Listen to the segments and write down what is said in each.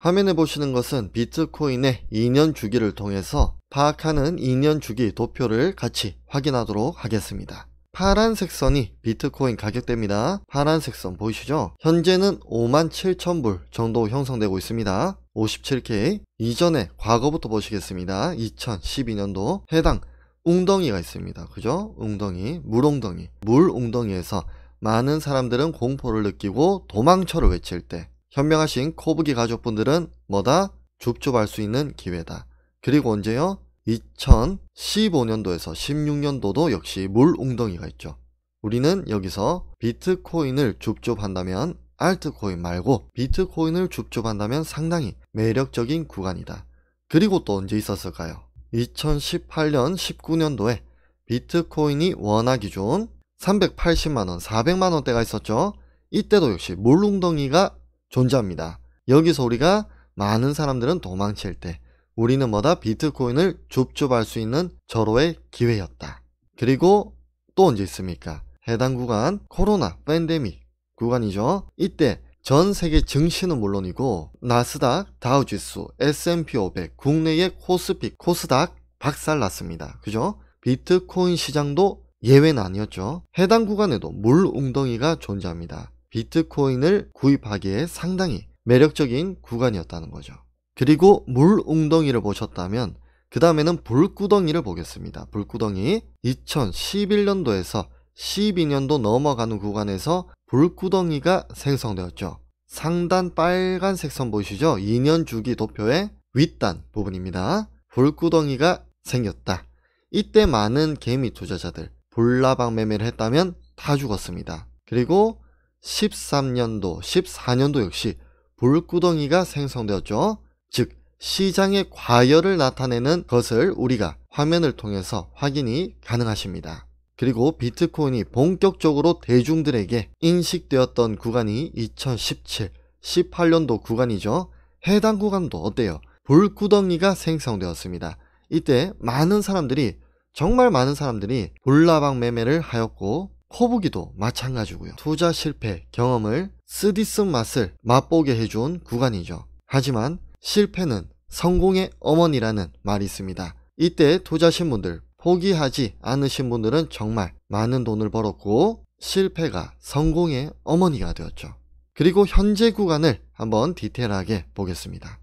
화면에 보시는 것은 비트코인의 2년 주기를 통해서 파악하는 2년 주기 도표를 같이 확인하도록 하겠습니다. 파란색 선이 비트코인 가격대입니다. 파란색 선 보이시죠? 현재는 5 7 0 0 0불 정도 형성되고 있습니다. 57K 이전에 과거부터 보시겠습니다. 2012년도 해당 웅덩이가 있습니다. 그죠? 웅덩이, 물웅덩이, 물웅덩이에서 많은 사람들은 공포를 느끼고 도망쳐를 외칠 때 현명하신 코부기 가족분들은 뭐다? 줍줍할 수 있는 기회다. 그리고 언제요? 2015년도에서 16년도도 역시 물웅덩이가 있죠. 우리는 여기서 비트코인을 줍줍한다면 알트코인 말고 비트코인을 줍줍한다면 상당히 매력적인 구간이다. 그리고 또 언제 있었을까요? 2018년 19년도에 비트코인이 원화기 좋은 380만원, 400만원대가 있었죠. 이때도 역시 물웅덩이가 존재합니다. 여기서 우리가 많은 사람들은 도망칠 때 우리는 뭐다 비트코인을 줍줍할 수 있는 절호의 기회였다. 그리고 또 언제 있습니까? 해당 구간 코로나 팬데믹 구간이죠. 이때 전 세계 증시는 물론이고 나스닥, 다우지수, S&P 500, 국내의 코스피, 코스닥 박살났습니다. 그죠? 비트코인 시장도 예외는 아니었죠. 해당 구간에도 물웅덩이가 존재합니다. 비트코인을 구입하기에 상당히 매력적인 구간이었다는 거죠. 그리고 물 웅덩이를 보셨다면 그 다음에는 불구덩이를 보겠습니다. 불구덩이 2011년도에서 12년도 넘어가는 구간에서 불구덩이가 생성되었죠. 상단 빨간색 선 보이시죠? 2년 주기 도표의 윗단 부분입니다. 불구덩이가 생겼다. 이때 많은 개미 투자자들, 불나방 매매를 했다면 다 죽었습니다. 그리고 13년도, 14년도 역시 불구덩이가 생성되었죠. 즉, 시장의 과열을 나타내는 것을 우리가 화면을 통해서 확인이 가능하십니다. 그리고 비트코인이 본격적으로 대중들에게 인식되었던 구간이 2017, 18년도 구간이죠. 해당 구간도 어때요? 불구덩이가 생성되었습니다. 이때 많은 사람들이 정말 많은 사람들이 볼라방 매매를 하였고 호부기도 마찬가지고요. 투자 실패 경험을 쓰디쓴 맛을 맛보게 해준 구간이죠. 하지만 실패는 성공의 어머니라는 말이 있습니다. 이때 투자신 분들 포기하지 않으신 분들은 정말 많은 돈을 벌었고 실패가 성공의 어머니가 되었죠. 그리고 현재 구간을 한번 디테일하게 보겠습니다.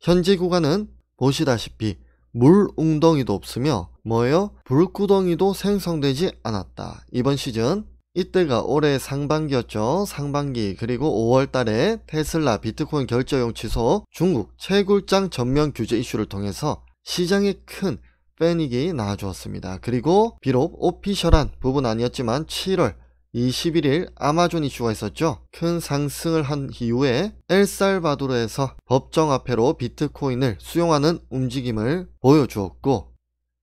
현재 구간은 보시다시피 물웅덩이도 없으며 뭐예요? 불구덩이도 생성되지 않았다. 이번 시즌 이때가 올해 상반기였죠. 상반기 그리고 5월 달에 테슬라 비트코인 결제용 취소 중국 채굴장 전면 규제 이슈를 통해서 시장에 큰 패닉이 나아주었습니다. 그리고 비록 오피셜한 부분 아니었지만 7월 2 11일 아마존 이슈가 있었죠. 큰 상승을 한 이후에 엘살바도르에서 법정 화폐로 비트코인을 수용하는 움직임을 보여주었고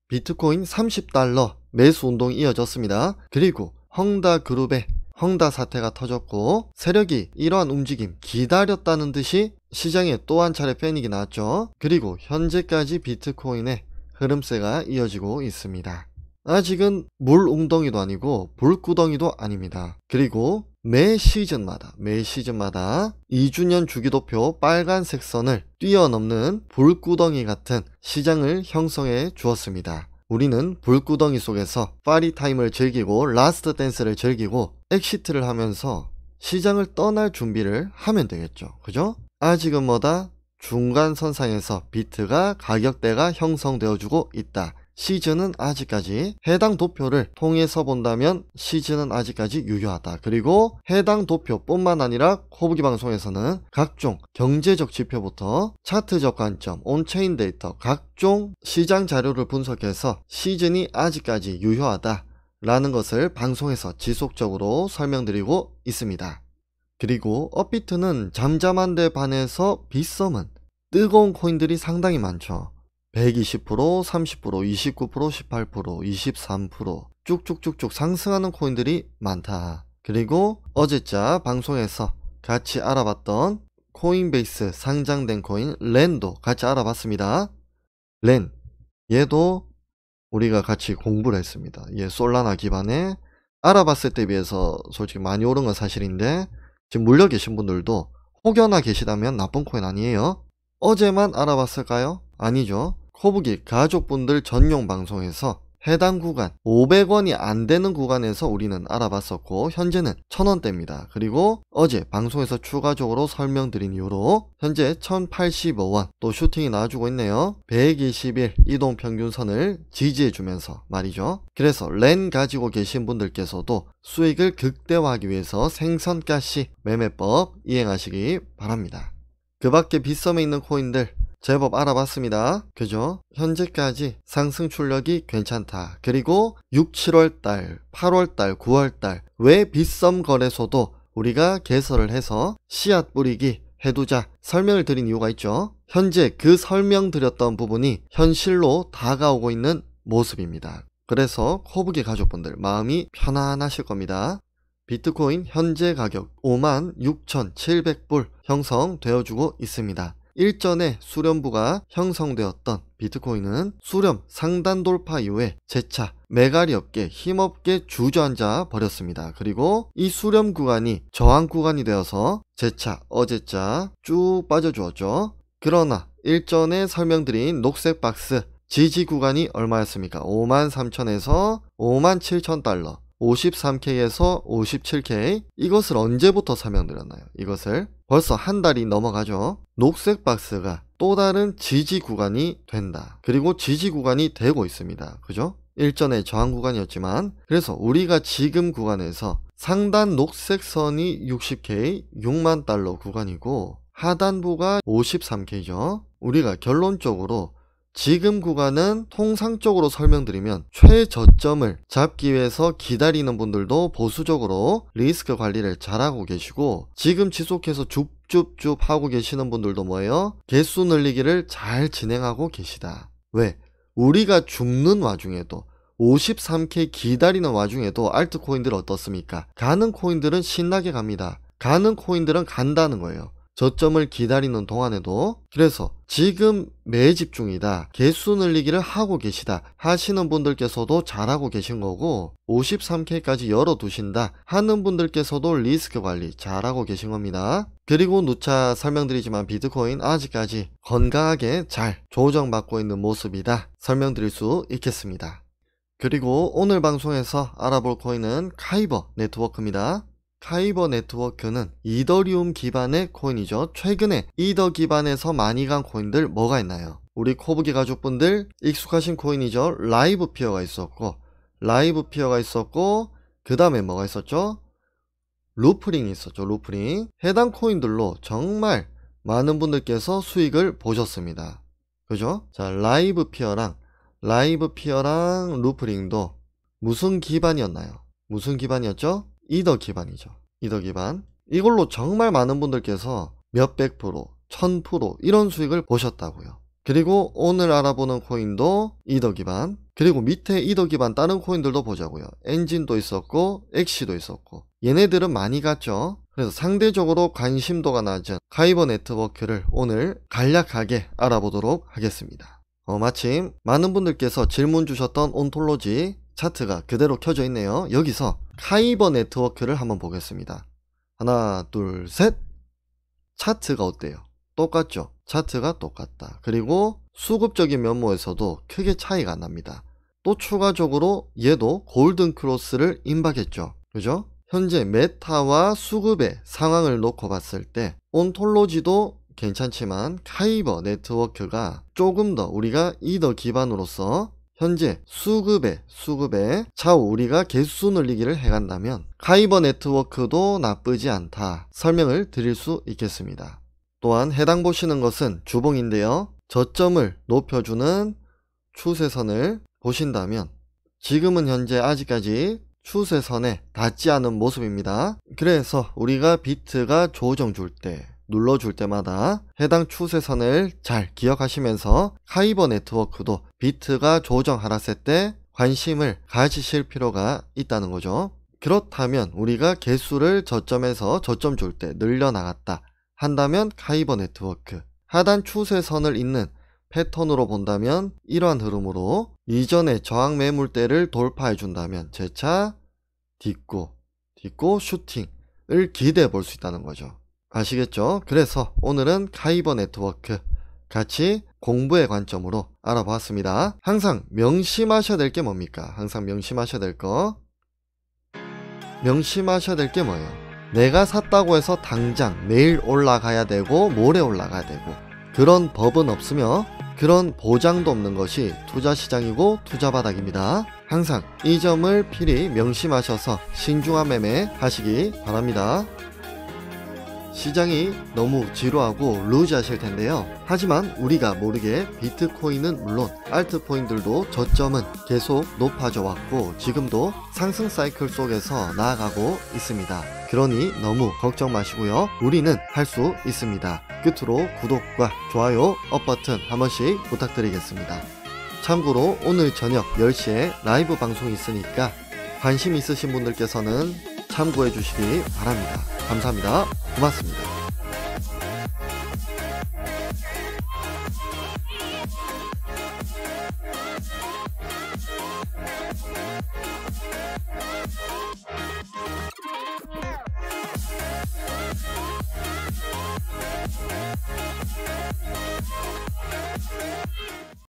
비트코인 30달러 매수 운동이 이어졌습니다. 그리고 헝다 그룹의 헝다 사태가 터졌고 세력이 이러한 움직임 기다렸다는 듯이 시장에 또 한 차례 패닉이 나왔죠. 그리고 현재까지 비트코인의 흐름세가 이어지고 있습니다. 아직은 물 웅덩이도 아니고 불구덩이도 아닙니다. 그리고 매 시즌마다 매 시즌마다 2주년 주기도표 빨간색 선을 뛰어넘는 불구덩이 같은 시장을 형성해 주었습니다. 우리는 불구덩이 속에서 파리타임을 즐기고 라스트 댄스를 즐기고 엑시트를 하면서 시장을 떠날 준비를 하면 되겠죠. 그죠? 아직은 뭐다 중간 선상에서 비트가 가격대가 형성되어주고 있다. 시즌은 아직까지 해당 도표를 통해서 본다면 시즌은 아직까지 유효하다. 그리고 해당 도표뿐만 아니라 코부기 방송에서는 각종 경제적 지표부터 차트적 관점, 온체인 데이터, 각종 시장 자료를 분석해서 시즌이 아직까지 유효하다. 라는 것을 방송에서 지속적으로 설명드리고 있습니다. 그리고 업비트는 잠잠한 데 반해서 빗썸은 뜨거운 코인들이 상당히 많죠. 120%, 30%, 29%, 18%, 23% 쭉쭉쭉쭉 상승하는 코인들이 많다. 그리고 어제자 방송에서 같이 알아봤던 코인베이스 상장된 코인 렌도 같이 알아봤습니다. 렌 얘도 우리가 같이 공부를 했습니다. 얘 솔라나 기반에 알아봤을 때 비해서 솔직히 많이 오른 건 사실인데 지금 물려 계신 분들도 혹여나 계시다면 나쁜 코인 아니에요. 어제만 알아봤을까요? 아니죠. 거북이 가족분들 전용 방송에서 해당 구간 500원이 안 되는 구간에서 우리는 알아봤었고 현재는 1000원대입니다. 그리고 어제 방송에서 추가적으로 설명드린 이유로 현재 1085원 또 슈팅이 나와주고 있네요. 121 이동평균선을 지지해주면서 말이죠. 그래서 렌 가지고 계신 분들께서도 수익을 극대화하기 위해서 생선가시 매매법 이행하시기 바랍니다. 그 밖에 빗썸에 있는 코인들 제법 알아봤습니다. 그죠? 현재까지 상승 출력이 괜찮다. 그리고 6, 7월 달, 8월 달, 9월 달왜 빗썸 거래소도 우리가 개설을 해서 씨앗 뿌리기 해두자 설명을 드린 이유가 있죠. 현재 그 설명 드렸던 부분이 현실로 다가오고 있는 모습입니다. 그래서 코북의 가족분들 마음이 편안하실 겁니다. 비트코인 현재 가격 5 6,700불 형성되어주고 있습니다. 일전에 수렴부가 형성되었던 비트코인은 수렴 상단 돌파 이후에 재차 메갈이 없게 힘없게 주저앉아 버렸습니다. 그리고 이 수렴 구간이 저항 구간이 되어서 재차 어제자 쭉 빠져주었죠. 그러나 일전에 설명드린 녹색 박스 지지 구간이 얼마였습니까? 5 3 0 0 0에서5 7 0 0 0 달러 53K에서 57K 이것을 언제부터 설명드렸나요? 이것을 벌써 한 달이 넘어가죠. 녹색 박스가 또 다른 지지 구간이 된다. 그리고 지지 구간이 되고 있습니다. 그죠? 일전에 저항 구간이었지만 그래서 우리가 지금 구간에서 상단 녹색 선이 60K 6만 달러 구간이고 하단부가 53K죠. 우리가 결론적으로 지금 구간은 통상적으로 설명드리면 최저점을 잡기 위해서 기다리는 분들도 보수적으로 리스크 관리를 잘하고 계시고 지금 지속해서 줍줍줍 하고 계시는 분들도 뭐예요? 개수 늘리기를 잘 진행하고 계시다. 왜? 우리가 죽는 와중에도 53K 기다리는 와중에도 알트 코인들 어떻습니까? 가는 코인들은 신나게 갑니다. 가는 코인들은 간다는 거예요. 저점을 기다리는 동안에도 그래서 지금 매 집중이다 개수 늘리기를 하고 계시다 하시는 분들께서도 잘하고 계신 거고 53K까지 열어두신다 하는 분들께서도 리스크 관리 잘하고 계신 겁니다 그리고 누차 설명드리지만 비트코인 아직까지 건강하게 잘 조정받고 있는 모습이다 설명드릴 수 있겠습니다 그리고 오늘 방송에서 알아볼 코인은 카이버 네트워크입니다 카이버 네트워크는 이더리움 기반의 코인이죠. 최근에 이더 기반에서 많이 간 코인들 뭐가 있나요? 우리 코브기 가족분들 익숙하신 코인이죠. 라이브 피어가 있었고 라이브 피어가 있었고 그 다음에 뭐가 있었죠? 루프링이 있었죠. 루프링. 해당 코인들로 정말 많은 분들께서 수익을 보셨습니다. 그죠? 자, 라이브 피어랑 라이브 피어랑 루프링도 무슨 기반이었나요? 무슨 기반이었죠? 이더 기반이죠. 이더 기반. 이걸로 정말 많은 분들께서 몇백 프로, 천 프로 이런 수익을 보셨다고요. 그리고 오늘 알아보는 코인도 이더 기반, 그리고 밑에 이더 기반 다른 코인들도 보자고요. 엔진도 있었고, 엑시도 있었고. 얘네들은 많이 갔죠. 그래서 상대적으로 관심도가 낮은 카이버 네트워크를 오늘 간략하게 알아보도록 하겠습니다. 어, 마침 많은 분들께서 질문 주셨던 온톨로지 차트가 그대로 켜져 있네요. 여기서 카이버 네트워크를 한번 보겠습니다. 하나, 둘, 셋. 차트가 어때요? 똑같죠? 차트가 똑같다. 그리고 수급적인 면모에서도 크게 차이가 안 납니다. 또 추가적으로 얘도 골든 크로스를 임박했죠. 그죠? 현재 메타와 수급의 상황을 놓고 봤을 때 온톨로지도 괜찮지만 카이버 네트워크가 조금 더 우리가 이더 기반으로서 현재 수급의 수급의 차우리가 개수 늘리기를 해간다면 카이버 네트워크도 나쁘지 않다 설명을 드릴 수 있겠습니다. 또한 해당 보시는 것은 주봉인데요. 저점을 높여주는 추세선을 보신다면 지금은 현재 아직까지 추세선에 닿지 않은 모습입니다. 그래서 우리가 비트가 조정 줄때 눌러줄 때마다 해당 추세선을 잘 기억하시면서 카이버 네트워크도 비트가 조정 하락세 때 관심을 가지실 필요가 있다는 거죠. 그렇다면 우리가 개수를 저점에서 저점 줄 때 늘려나갔다 한다면 카이버 네트워크 하단 추세선을 잇는 패턴으로 본다면 이러한 흐름으로 이전의 저항 매물대를 돌파해 준다면 재차 딛고 딛고 슈팅을 기대해 볼 수 있다는 거죠. 아시겠죠? 그래서 오늘은 카이버 네트워크 같이 공부의 관점으로 알아보았습니다. 항상 명심하셔야 될 게 뭡니까? 항상 명심하셔야 될 거. 명심하셔야 될 게 뭐예요? 내가 샀다고 해서 당장 내일 올라가야 되고 모레 올라가야 되고 그런 법은 없으며 그런 보장도 없는 것이 투자 시장이고 투자 바닥입니다. 항상 이 점을 필히 명심하셔서 신중한 매매 하시기 바랍니다. 시장이 너무 지루하고 루즈하실 텐데요. 하지만 우리가 모르게 비트코인은 물론 알트코인들도 저점은 계속 높아져 왔고 지금도 상승 사이클 속에서 나아가고 있습니다. 그러니 너무 걱정 마시고요. 우리는 할 수 있습니다. 끝으로 구독과 좋아요, 업버튼 한 번씩 부탁드리겠습니다. 참고로 오늘 저녁 10시에 라이브 방송이 있으니까 관심 있으신 분들께서는 참고해 주시기 바랍니다. 감사합니다. 고맙습니다.